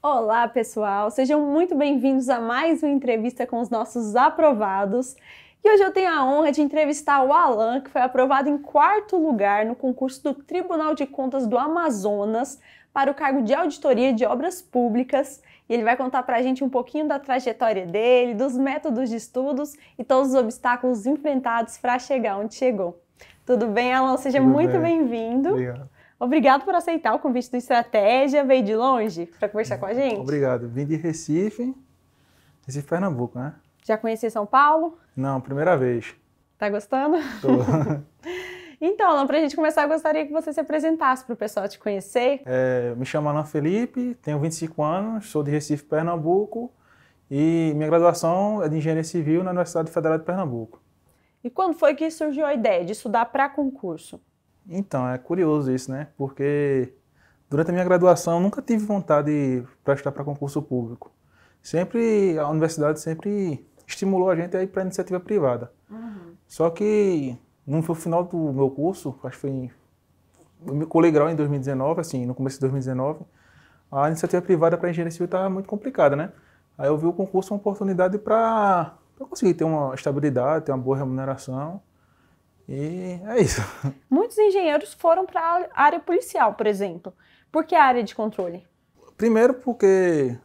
Olá, pessoal! Sejam muito bem-vindos a mais uma entrevista com os nossos aprovados. E hoje eu tenho a honra de entrevistar o Alan, que foi aprovado em quarto lugar no concurso do Tribunal de Contas do Amazonas para o cargo de Auditoria de Obras Públicas. E ele vai contar para a gente um pouquinho da trajetória dele, dos métodos de estudos e todos os obstáculos enfrentados para chegar onde chegou. Tudo bem, Alan? Seja Tudo muito bem-vindo. Bem Obrigado. Obrigado por aceitar o convite do Estratégia, veio de longe para conversar com a gente. Obrigado. Vim de Recife, Recife, Pernambuco, né? Já conheci São Paulo? Não, primeira vez. Tá gostando? Tô. então, Alan, para a gente começar, eu gostaria que você se apresentasse para o pessoal te conhecer. É, me chamo Alan Felipe, tenho 25 anos, sou de Recife, Pernambuco e minha graduação é de Engenharia Civil na Universidade Federal de Pernambuco. E quando foi que surgiu a ideia de estudar para concurso? Então, é curioso isso, né? Porque durante a minha graduação nunca tive vontade de prestar para concurso público. Sempre, a universidade sempre estimulou a gente a ir para a iniciativa privada. Uhum. Só que no final do meu curso, acho que foi em, eu me colei grau em 2019, assim, no começo de 2019, a iniciativa privada para engenharia civil estava muito complicada, né? Aí eu vi o concurso uma oportunidade para conseguir ter uma estabilidade, ter uma boa remuneração e é isso. Muitos engenheiros foram para a área policial, por exemplo. Por que a área de controle? Primeiro porque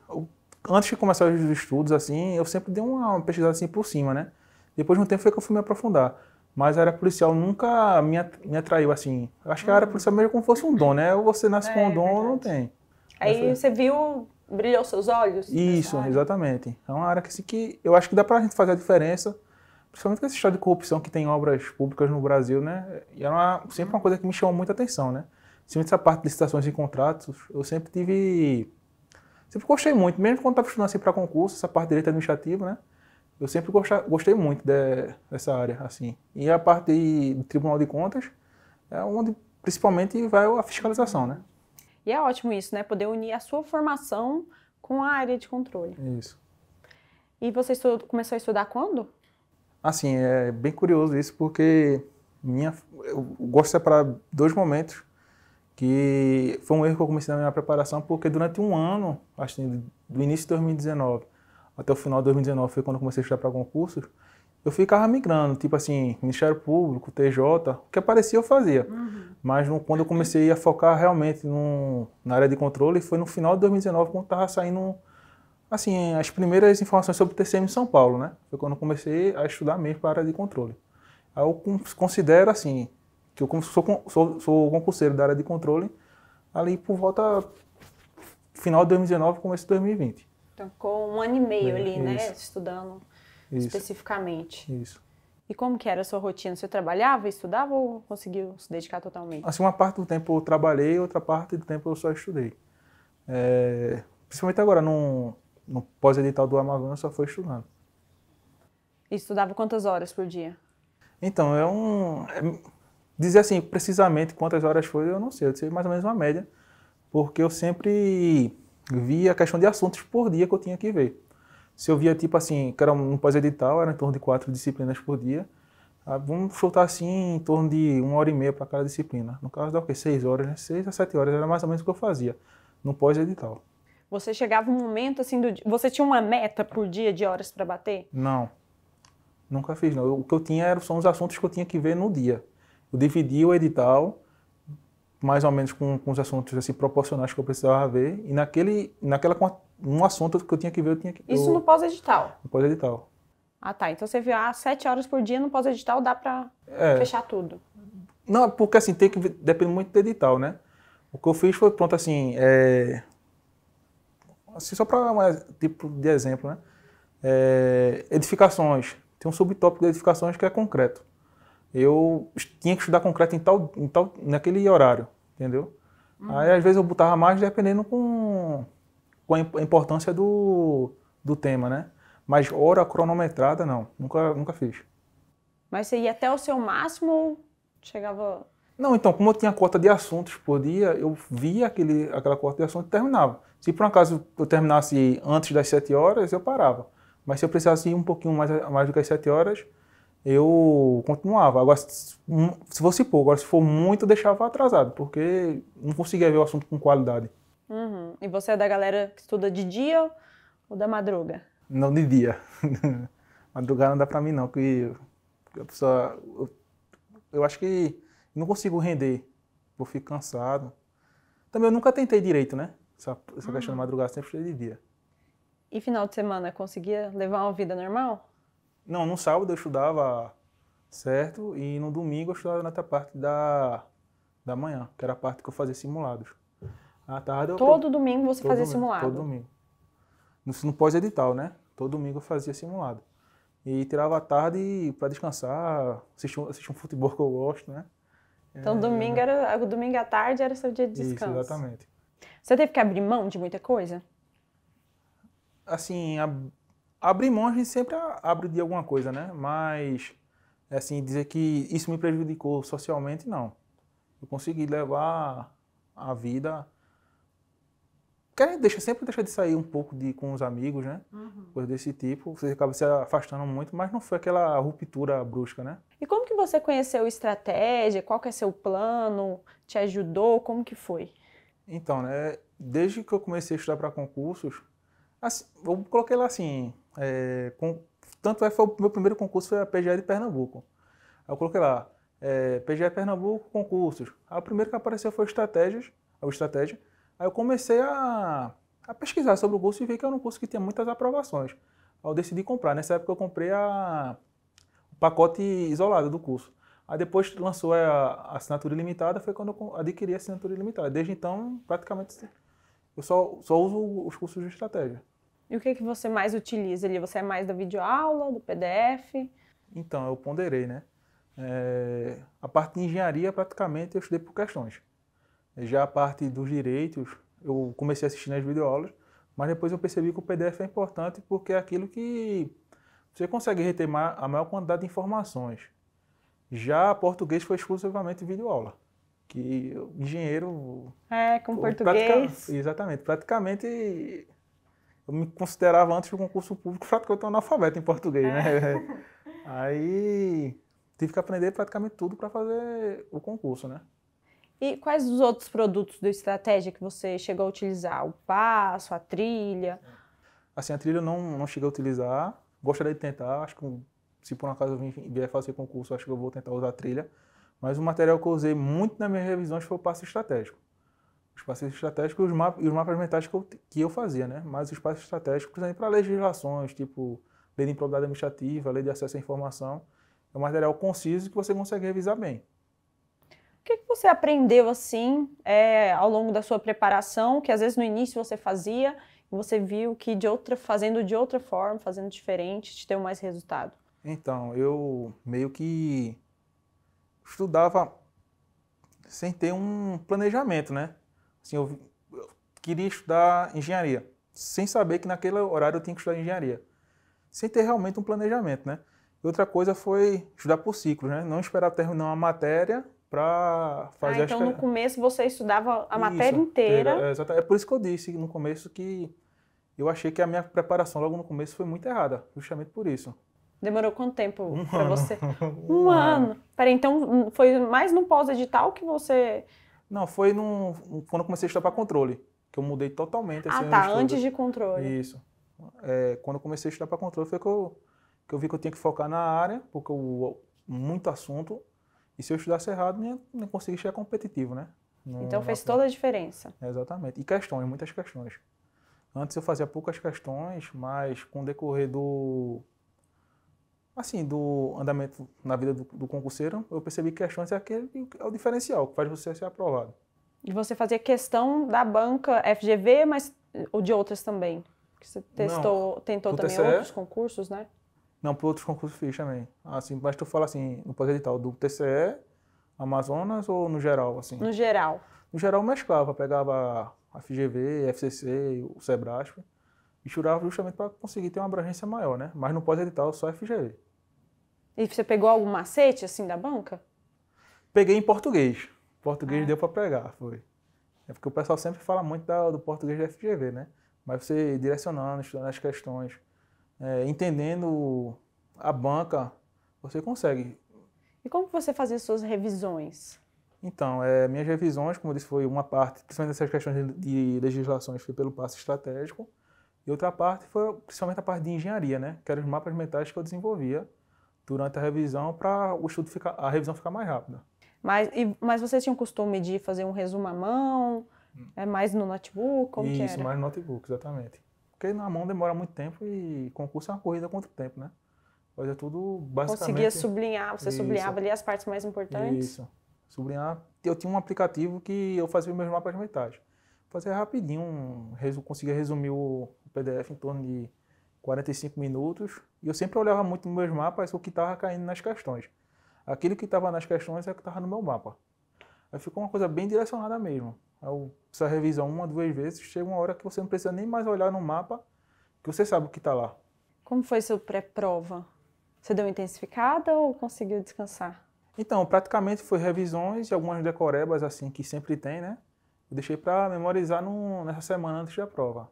antes de começar os estudos, assim, eu sempre dei uma pesquisada assim por cima, né? Depois de um tempo foi que eu fui me aprofundar. Mas a área policial nunca me, me atraiu, assim. Eu acho que a área hum. policial é meio como fosse um dom, né? Ou você nasce é, com um é, dom ou não tem. Aí você viu, brilhou seus olhos? Isso, exatamente. É uma área que, assim, que eu acho que dá pra gente fazer a diferença principalmente com esse estado de corrupção que tem em obras públicas no Brasil, né? E é uma, sempre uma coisa que me chamou muita atenção, né? Sempre essa parte de licitações e contratos, eu sempre tive. Sempre gostei muito, mesmo quando estava estudando assim para concurso, essa parte de direito administrativo, né? Eu sempre gostei, gostei muito de, dessa área, assim. E a parte do Tribunal de Contas é onde principalmente vai a fiscalização, né? E é ótimo isso, né? Poder unir a sua formação com a área de controle. Isso. E você estudou, começou a estudar quando? Assim, é bem curioso isso, porque minha, eu gosto de separar dois momentos que foi um erro que eu comecei na minha preparação, porque durante um ano, acho que do início de 2019 até o final de 2019, foi quando eu comecei a estudar para concursos, eu ficava migrando, tipo assim, Ministério Público, TJ, o que aparecia eu fazia. Uhum. Mas no, quando eu comecei a focar realmente no, na área de controle, foi no final de 2019, quando estava saindo assim, as primeiras informações sobre o TCM em São Paulo, né? Foi quando eu comecei a estudar mesmo para a área de controle. Aí eu considero, assim, que eu sou, sou, sou concurseiro da área de controle ali por volta final de 2019, começo de 2020. Então, com um ano e meio é, ali, né? isso. né? Estudando isso. especificamente. Isso. E como que era a sua rotina? Você trabalhava, estudava ou conseguiu se dedicar totalmente? Assim, uma parte do tempo eu trabalhei, outra parte do tempo eu só estudei. É, principalmente agora, num, no pós-edital do Amazonas só foi estudando. E estudava quantas horas por dia? Então, é um. É, dizer assim, precisamente quantas horas foi, eu não sei, eu sei mais ou menos uma média, porque eu sempre via a questão de assuntos por dia que eu tinha que ver. Se eu via, tipo assim, que era um pós-edital, era em torno de quatro disciplinas por dia, ah, vamos chutar assim em torno de uma hora e meia para cada disciplina. No caso, dá o quê? Seis horas, né? Seis a sete horas era mais ou menos o que eu fazia no pós-edital. Você chegava um momento assim do você tinha uma meta por dia de horas para bater? Não. Nunca fiz não. o que eu tinha eram são os assuntos que eu tinha que ver no dia. Eu dividi o edital mais ou menos com, com os assuntos assim proporcionais que eu precisava ver e naquele naquela um assunto que eu tinha que ver eu tinha que Isso eu, no pós-edital. No pós-edital. Ah, tá. Então você viu, ah, sete horas por dia no pós-edital dá para é. fechar tudo. Não, porque assim, tem que depende muito do edital, né? O que eu fiz foi, pronto, assim, é, assim, só para um tipo de exemplo, né? É, edificações. Tem um subtópico de edificações que é concreto. Eu tinha que estudar concreto em tal, em tal, naquele horário, entendeu? Uhum. Aí às vezes eu botava mais dependendo com, com a importância do, do tema, né? Mas hora cronometrada, não. Nunca, nunca fiz. Mas você ia até o seu máximo ou chegava não, então, como eu tinha cota de assuntos por dia, eu via aquele, aquela cota de assunto e terminava. Se por um acaso eu terminasse antes das 7 horas, eu parava. Mas se eu precisasse ir um pouquinho mais, mais do que as 7 horas, eu continuava. Agora, se fosse pouco, agora se for muito, eu deixava atrasado, porque não conseguia ver o assunto com qualidade. Uhum. E você é da galera que estuda de dia ou da madruga? Não de dia. madrugada não dá pra mim, não, porque a pessoa. Eu, eu acho que não consigo render, vou ficar cansado. Também eu nunca tentei direito, né? Essa, essa uhum. questão de uhum. madrugada sempre foi de dia. E final de semana, conseguia levar uma vida normal? Não, no sábado eu estudava, certo? E no domingo eu estudava nessa parte da, da manhã, que era a parte que eu fazia simulados. À tarde eu... Todo domingo você todo fazia domingo, simulado? Todo domingo. No, no pós-edital, né? Todo domingo eu fazia simulado. E tirava a tarde para descansar, assistir um futebol que eu gosto, né? Então, é. domingo, era, ah, domingo à tarde era seu dia de descanso. Isso, exatamente. Você teve que abrir mão de muita coisa? Assim, ab... abrir mão a gente sempre abre de alguma coisa, né? Mas, assim, dizer que isso me prejudicou socialmente, não. Eu consegui levar a vida quer, deixa, sempre deixa de sair um pouco de, com os amigos, né? Uhum. Coisa desse tipo. Você acaba se afastando muito, mas não foi aquela ruptura brusca, né? E como que você conheceu a estratégia? Qual que é seu plano? Te ajudou? Como que foi? Então, né? Desde que eu comecei a estudar para concursos, assim, eu coloquei lá assim, é, com, tanto é que o meu primeiro concurso foi a PGE de Pernambuco. Aí eu coloquei lá, é, PGE Pernambuco, concursos. Aí o primeiro que apareceu foi estratégias, a estratégia, Aí eu comecei a, a pesquisar sobre o curso e vi que era é um curso que tinha muitas aprovações. Aí eu decidi comprar. Nessa época eu comprei a, o pacote isolado do curso. Aí depois lançou a, assinatura ilimitada, foi quando eu adquiri a assinatura ilimitada. Desde então, praticamente, eu só, só uso os cursos de estratégia. E o que, é que você mais utiliza ali? Você é mais da videoaula, do PDF? Então, eu ponderei, né? É, a parte de engenharia, praticamente, eu estudei por questões. Já a parte dos direitos, eu comecei a assistir nas videoaulas, mas depois eu percebi que o PDF é importante porque é aquilo que você consegue reter a maior quantidade de informações. Já português foi exclusivamente videoaula, que engenheiro... É, com português. Pratica, exatamente, praticamente eu me considerava antes do concurso público fato que eu estou analfabeto em português, né? é. né? Aí tive que aprender praticamente tudo para fazer o concurso, né? E quais os outros produtos do Estratégia que você chegou a utilizar? O passo, a trilha? Assim, a trilha eu não, não cheguei a utilizar. Gostaria de tentar. Acho que se por um acaso eu vier fazer concurso, acho que eu vou tentar usar a trilha. Mas o material que eu usei muito nas minhas revisões foi o passo estratégico. Os passos estratégicos e os, mapas, e os mapas mentais que eu, que eu fazia, né? Mas os passos estratégicos, por para legislações, tipo lei de improbidade administrativa, lei de acesso à informação, é um material conciso que você consegue revisar bem. O que, que você aprendeu assim é, ao longo da sua preparação, que às vezes no início você fazia e você viu que de outra, fazendo de outra forma, fazendo diferente, te deu mais resultado? Então, eu meio que estudava sem ter um planejamento, né? Assim, eu, eu queria estudar engenharia, sem saber que naquele horário eu tinha que estudar engenharia, sem ter realmente um planejamento, né? E outra coisa foi estudar por ciclos, né? Não esperar terminar uma matéria para fazer ah, então as... no começo você estudava a isso, matéria inteira. Era, é, é, por isso que eu disse no começo que eu achei que a minha preparação logo no começo foi muito errada, justamente por isso. Demorou quanto tempo um para você? um, um ano. ano. Peraí, então hum, foi mais no pós-edital que você... Não, foi no quando eu comecei a estudar para controle, que eu mudei totalmente. Assim, ah, tá, antes de controle. Isso. É, quando eu comecei a estudar para controle foi que eu, que eu vi que eu tinha que focar na área, porque o muito assunto, e se eu estudasse errado, nem minha conseguia ser competitivo, né? No, então fez na... toda a diferença. exatamente. E questões, muitas questões. Antes eu fazia poucas questões, mas com o decorrer do assim do andamento na vida do, do concurseiro, eu percebi que questões é aquele é o diferencial que faz você ser aprovado. E você fazia questão da banca FGV, mas ou de outras também? Que você testou, Não, tentou também TCE, outros concursos, né? Não, para outros concursos fiz também. Assim, mas tu fala assim, no pós-edital do TCE, Amazonas ou no geral, assim? No geral. No geral mesclava, pegava a FGV, FCC, o Sebrasp, e jurava justamente para conseguir ter uma abrangência maior, né? Mas no pós-edital só FGV. E você pegou algum macete, assim, da banca? Peguei em português. Português ah. deu para pegar, foi. É porque o pessoal sempre fala muito da, do português da FGV, né? Mas você direcionando, estudando as questões é, entendendo a banca, você consegue. E como você fazia suas revisões? Então, é, minhas revisões, como eu disse, foi uma parte, principalmente essas questões de, de legislações, foi pelo passo estratégico, e outra parte foi principalmente a parte de engenharia, né? Que eram os mapas mentais que eu desenvolvia durante a revisão para o estudo ficar, a revisão ficar mais rápida. Mas, e, mas vocês tinham costume de fazer um resumo à mão? Hum. É mais no notebook? Como Isso, que era? mais no notebook, exatamente. Porque na mão demora muito tempo e concurso é uma corrida contra o tempo, né? Fazer é tudo basicamente... Conseguia sublinhar, você Isso. sublinhava ali as partes mais importantes? Isso. Sublinhar. Eu tinha um aplicativo que eu fazia meus mapas mentais. Fazia rapidinho, um... conseguia resumir o PDF em torno de 45 minutos. E eu sempre olhava muito nos meus mapas o que estava caindo nas questões. Aquilo que estava nas questões é o que estava no meu mapa. Aí ficou uma coisa bem direcionada mesmo. Precisa revisar uma, duas vezes, chega uma hora que você não precisa nem mais olhar no mapa, que você sabe o que está lá. Como foi seu pré-prova? Você deu intensificada ou conseguiu descansar? Então, praticamente foi revisões e algumas decorebas, assim, que sempre tem, né? Eu deixei para memorizar no, nessa semana antes da prova.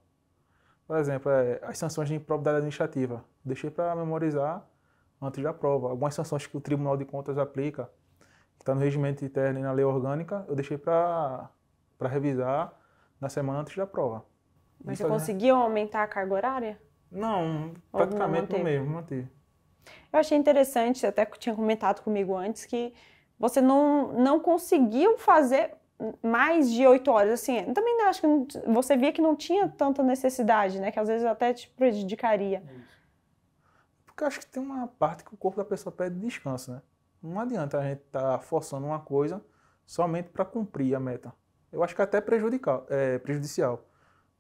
Por exemplo, é, as sanções de improbidade administrativa. Deixei para memorizar antes da prova. Algumas sanções que o Tribunal de Contas aplica, que está no regimento interno e na lei orgânica, eu deixei para para revisar na semana antes da prova. Mas você é conseguiu aumentar a carga horária? Não, praticamente não mesmo, manter. Eu achei interessante, você até tinha comentado comigo antes, que você não, não conseguiu fazer mais de oito horas, assim, também não, acho que não, você via que não tinha tanta necessidade, né, que às vezes até te prejudicaria. Porque eu acho que tem uma parte que o corpo da pessoa pede descanso, né? Não adianta a gente estar tá forçando uma coisa somente para cumprir a meta. Eu acho que até é, prejudicial,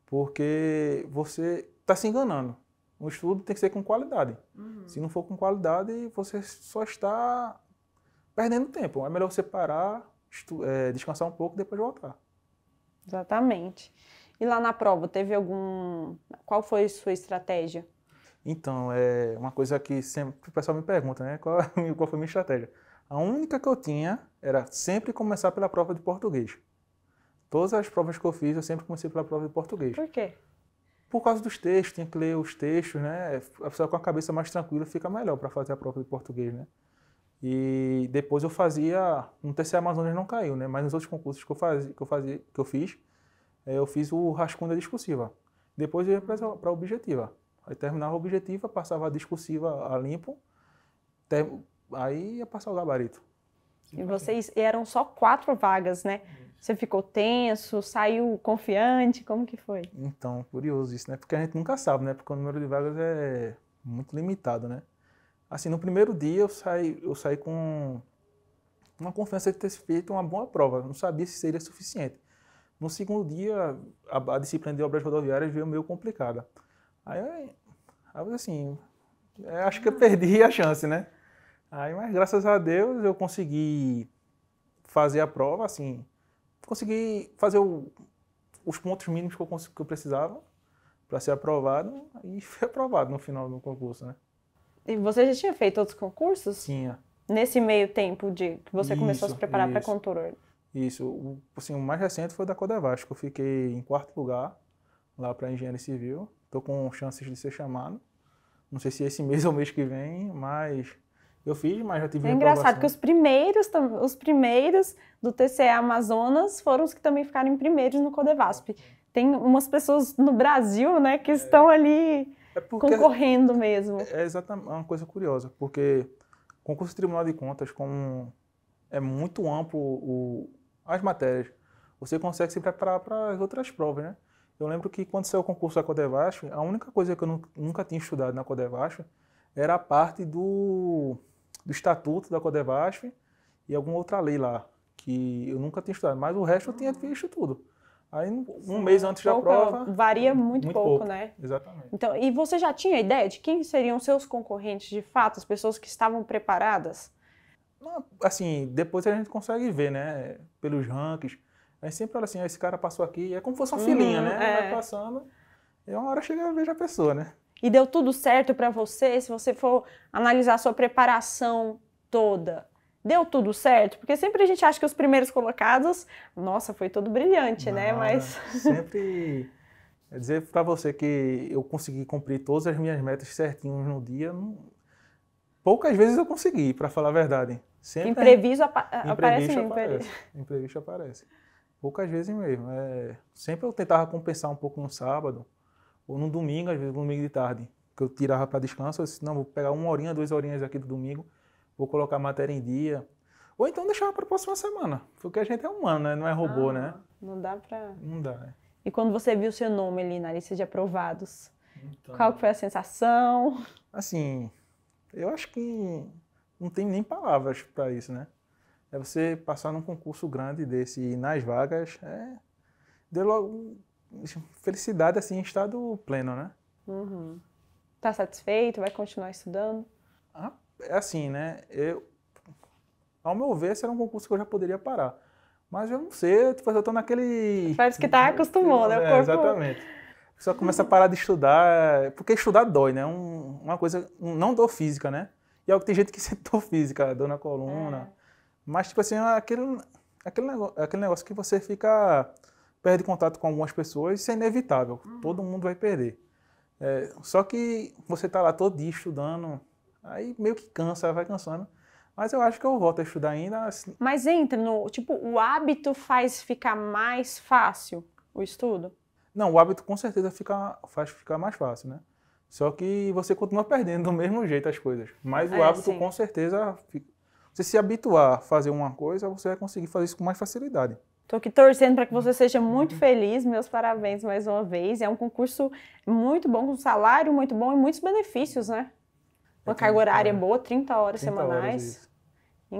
porque você está se enganando. O estudo tem que ser com qualidade. Uhum. Se não for com qualidade, você só está perdendo tempo. É melhor você parar, é, descansar um pouco e depois voltar. Exatamente. E lá na prova, teve algum. Qual foi a sua estratégia? Então, é uma coisa que sempre o pessoal me pergunta, né? Qual, qual foi a minha estratégia? A única que eu tinha era sempre começar pela prova de português. Todas as provas que eu fiz, eu sempre comecei pela prova de português. Por quê? Por causa dos textos, tinha que ler os textos, né? A pessoa com a cabeça mais tranquila fica melhor para fazer a prova de português, né? E depois eu fazia, no TC Amazonas não caiu, né? Mas nos outros concursos que eu fazia, que eu fazia, que eu fiz, eh, eu fiz o rascunho da discursiva. Depois eu ia para a objetiva. Aí terminava a objetiva, passava a discursiva a limpo, aí ia passar o gabarito. E vocês eram só quatro vagas, né? Uhum. Você ficou tenso, saiu confiante, como que foi? Então, curioso isso, né? Porque a gente nunca sabe, né? Porque o número de vagas é muito limitado, né? Assim, no primeiro dia eu saí, eu saí com uma confiança de ter feito uma boa prova, não sabia se seria suficiente. No segundo dia, a, a disciplina de obras rodoviárias veio meio complicada. Aí, aí assim, é, acho que eu ah. perdi a chance, né? Aí, mas graças a Deus eu consegui fazer a prova, assim, consegui fazer o, os pontos mínimos que eu, que eu precisava para ser aprovado e fui aprovado no final do concurso, né? E você já tinha feito outros concursos? Tinha. Nesse meio tempo de que você isso, começou a se preparar para contorno? Isso. O, assim, o mais recente foi da que Eu fiquei em quarto lugar lá para engenharia civil. Estou com chances de ser chamado. Não sei se esse mês ou mês que vem, mas eu fiz, mas já tive É engraçado que os primeiros, os primeiros do TCE Amazonas foram os que também ficaram em primeiros no Codevasp. É. Tem umas pessoas no Brasil, né, que é. estão ali é concorrendo mesmo. É, é exatamente uma coisa curiosa, porque concurso de Tribunal de Contas, como é muito amplo o, as matérias, você consegue se preparar para as outras provas, né? Eu lembro que quando saiu o concurso da CODEVASP, a única coisa que eu nunca tinha estudado na CODEVASP era a parte do do Estatuto da Codevasf e alguma outra lei lá, que eu nunca tinha estudado, mas o resto eu tinha visto tudo. Aí um Sim, mês antes da prova. Varia muito, muito pouco, pouco, né? Exatamente. Então, e você já tinha ideia de quem seriam seus concorrentes de fato, as pessoas que estavam preparadas? Não, assim, depois a gente consegue ver, né? Pelos rankings. A gente sempre fala assim, ah, esse cara passou aqui, é como se fosse uma uhum, filinha, né? É. Vai passando. E uma hora chega e ver a pessoa, né? e deu tudo certo para você, se você for analisar a sua preparação toda. Deu tudo certo? Porque sempre a gente acha que os primeiros colocados, nossa, foi tudo brilhante, né? Mas sempre é dizer para você que eu consegui cumprir todas as minhas metas certinhas no dia, não... poucas vezes eu consegui, para falar a verdade. Sempre imprevisto, apa imprevisto aparece, aparece. Imprevisto aparece. Poucas vezes mesmo. É... Sempre eu tentava compensar um pouco no sábado. Ou no domingo, às vezes, no domingo de tarde, que eu tirava para descanso, eu disse, não, vou pegar uma horinha, duas horinhas aqui do domingo, vou colocar a matéria em dia. Ou então deixava para a próxima semana, porque a gente é humano, né? Não é robô, ah, né? Não dá para... Não dá, né? E quando você viu seu nome ali na lista de aprovados, então... qual foi a sensação? Assim, eu acho que não tem nem palavras para isso, né? É você passar num concurso grande desse e nas vagas, é... Deu logo felicidade assim em estado pleno, né? Uhum. Tá satisfeito? Vai continuar estudando? Ah, é assim, né? Eu, ao meu ver, esse era um concurso que eu já poderia parar. Mas eu não sei, tipo, eu tô naquele. Parece que tá acostumou, né? É, exatamente. Só começa a parar de estudar, porque estudar dói, né? Um, uma coisa, um, não dor física, né? E é o que tem gente que sente dor física, dor na coluna. É. Mas, tipo assim, é aquele, aquele, negócio, é aquele negócio que você fica perde contato com algumas pessoas, isso é inevitável, uhum. todo mundo vai perder. É, só que você está lá todo dia estudando, aí meio que cansa, vai cansando. Mas eu acho que eu volto a estudar ainda. Assim. Mas entra no. Tipo, o hábito faz ficar mais fácil o estudo? Não, o hábito com certeza fica, faz ficar mais fácil, né? Só que você continua perdendo do mesmo jeito as coisas. Mas é, o hábito sim. com certeza. Fica... Você se habituar a fazer uma coisa, você vai conseguir fazer isso com mais facilidade. Estou aqui torcendo para que você uhum. seja muito uhum. feliz. Meus parabéns mais uma vez. É um concurso muito bom, com salário muito bom e muitos benefícios, né? É uma é carga horária né? boa, 30 horas 30 semanais. Horas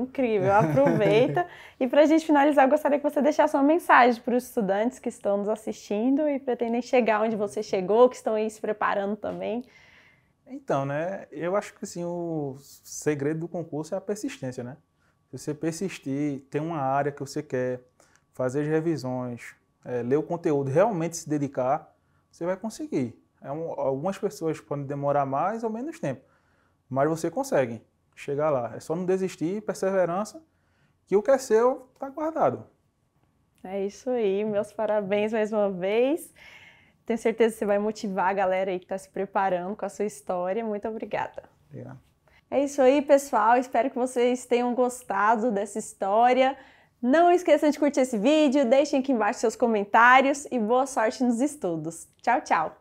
Incrível, aproveita. e para a gente finalizar, eu gostaria que você deixasse uma mensagem para os estudantes que estão nos assistindo e pretendem chegar onde você chegou, que estão aí se preparando também. Então, né, eu acho que assim, o segredo do concurso é a persistência, né? Se você persistir, ter uma área que você quer, fazer as revisões, é, ler o conteúdo, realmente se dedicar, você vai conseguir. É um, algumas pessoas podem demorar mais ou menos tempo, mas você consegue chegar lá. É só não desistir, perseverança, que o que é seu está guardado. É isso aí, meus parabéns mais uma vez. Tenho certeza que você vai motivar a galera aí que está se preparando com a sua história. Muito obrigada. Obrigado. É isso aí, pessoal. Espero que vocês tenham gostado dessa história. Não esqueçam de curtir esse vídeo, deixem aqui embaixo seus comentários e boa sorte nos estudos. Tchau, tchau!